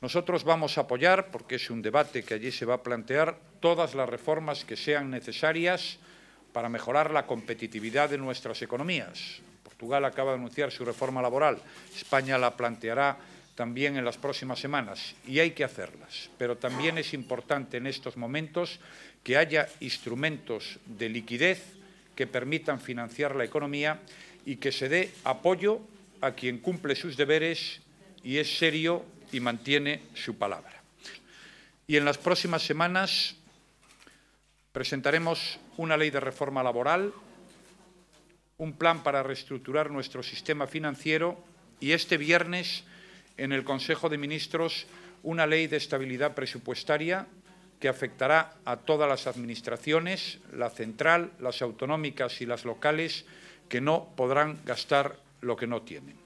Nosotros vamos a apoyar, porque es un debate que allí se va a plantear, todas las reformas que sean necesarias para mejorar la competitividad de nuestras economías. Portugal acaba de anunciar su reforma laboral, España la planteará también en las próximas semanas y hay que hacerlas. Pero también es importante en estos momentos que haya instrumentos de liquidez que permitan financiar la economía y que se dé apoyo a quien cumple sus deberes y es serio y mantiene su palabra. Y en las próximas semanas presentaremos una ley de reforma laboral, un plan para reestructurar nuestro sistema financiero y este viernes en el Consejo de Ministros una ley de estabilidad presupuestaria que afectará a todas las administraciones, la central, las autonómicas y las locales, que no podrán gastar lo que no tienen.